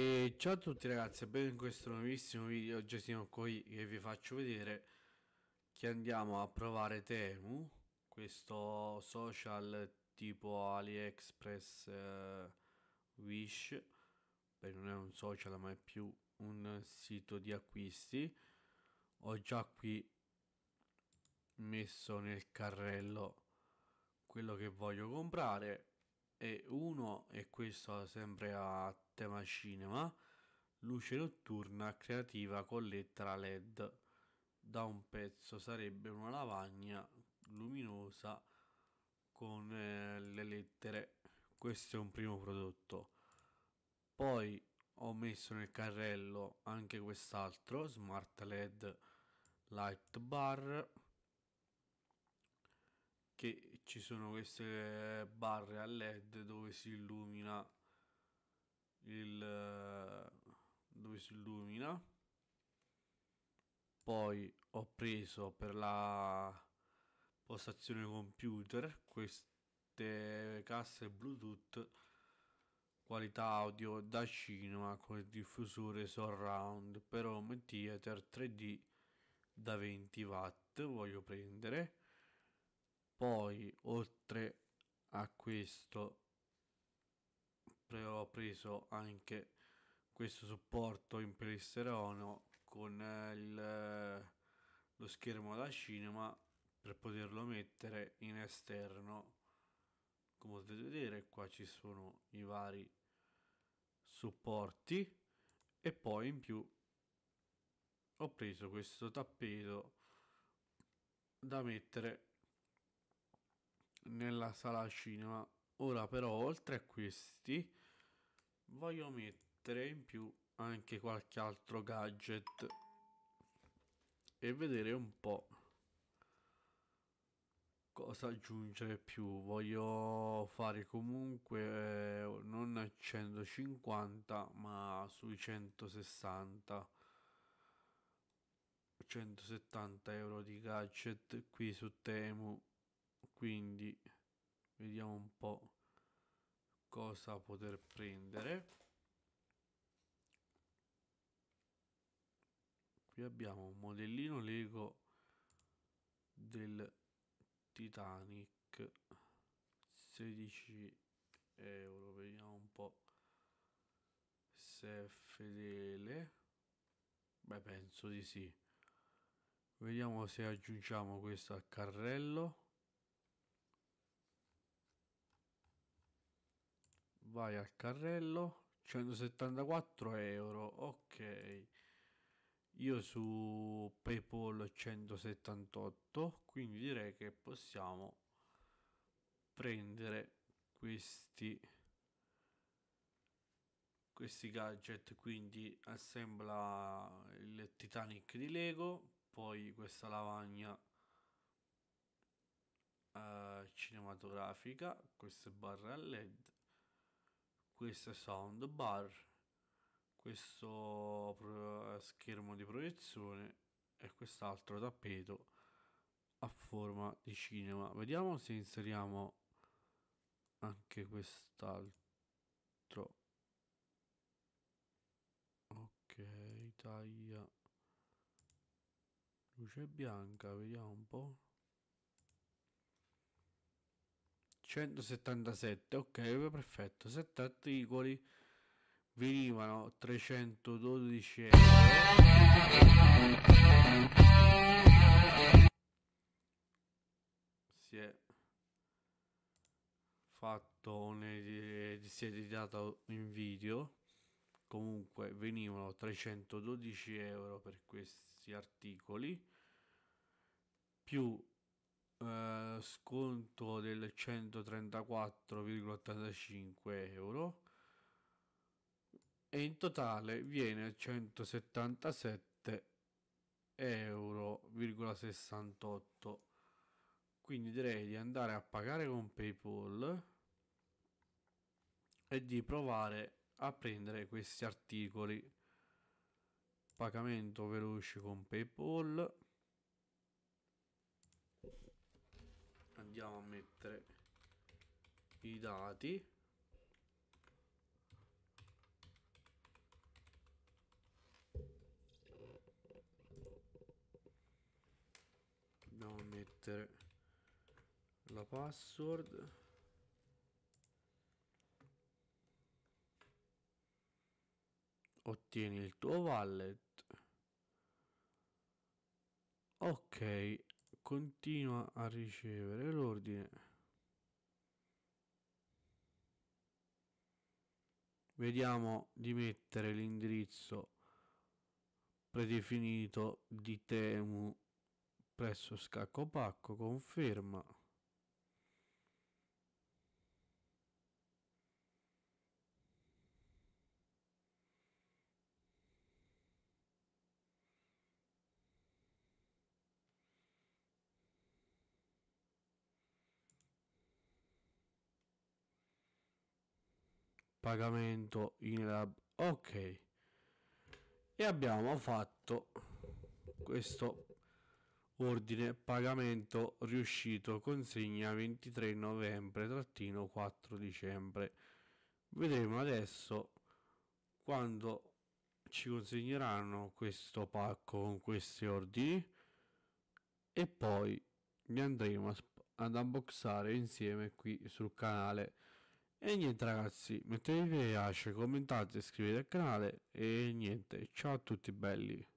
E ciao a tutti ragazzi, benvenuti in questo nuovissimo video, oggi siamo qui e vi faccio vedere che andiamo a provare Temu, questo social tipo AliExpress eh, Wish, beh non è un social ma è più un sito di acquisti, ho già qui messo nel carrello quello che voglio comprare e uno, e questo sempre a tema cinema, luce notturna creativa con lettera LED. Da un pezzo sarebbe una lavagna luminosa con eh, le lettere. Questo è un primo prodotto. Poi ho messo nel carrello anche quest'altro Smart LED Light Bar che ci sono queste barre a led dove si illumina il eh, dove si illumina poi ho preso per la postazione computer queste casse bluetooth qualità audio da cinema con il diffusore surround per home theater 3d da 20 watt voglio prendere poi, oltre a questo, ho preso anche questo supporto in polisterone con eh, il, eh, lo schermo da cinema per poterlo mettere in esterno come potete vedere qua ci sono i vari supporti e poi in più ho preso questo tappeto da mettere nella sala cinema. Ora però oltre a questi voglio mettere in più anche qualche altro gadget e vedere un po' cosa aggiungere più voglio fare comunque eh, non 150 ma sui 160 170 euro di gadget qui su Temu quindi vediamo un po' cosa poter prendere qui abbiamo un modellino Lego del Titanic 16 euro vediamo un po' se è fedele beh penso di sì vediamo se aggiungiamo questo al carrello vai al carrello 174 euro ok io su paypal 178 quindi direi che possiamo prendere questi questi gadget quindi assembla il Titanic di Lego poi questa lavagna eh, cinematografica queste barre a led questo soundbar, questo schermo di proiezione e quest'altro tappeto a forma di cinema. Vediamo se inseriamo anche quest'altro. Ok, taglia luce bianca, vediamo un po'. 177 ok perfetto 7 articoli venivano 312 euro si è fatto un, eh, si è editato in video comunque venivano 312 euro per questi articoli più eh, sconto del 134,85 euro e in totale viene 177 euro,68 quindi direi di andare a pagare con paypal e di provare a prendere questi articoli pagamento veloce con paypal andiamo a mettere i dati andiamo a mettere la password ottieni il tuo wallet ok continua a ricevere l'ordine vediamo di mettere l'indirizzo predefinito di Temu presso scacco pacco, conferma pagamento in lab ok e abbiamo fatto questo ordine pagamento riuscito consegna 23 novembre trattino 4 dicembre vedremo adesso quando ci consegneranno questo pacco con questi ordini e poi li andremo ad unboxare insieme qui sul canale e niente ragazzi, mettete mi piace, commentate, iscrivetevi al canale e niente, ciao a tutti belli.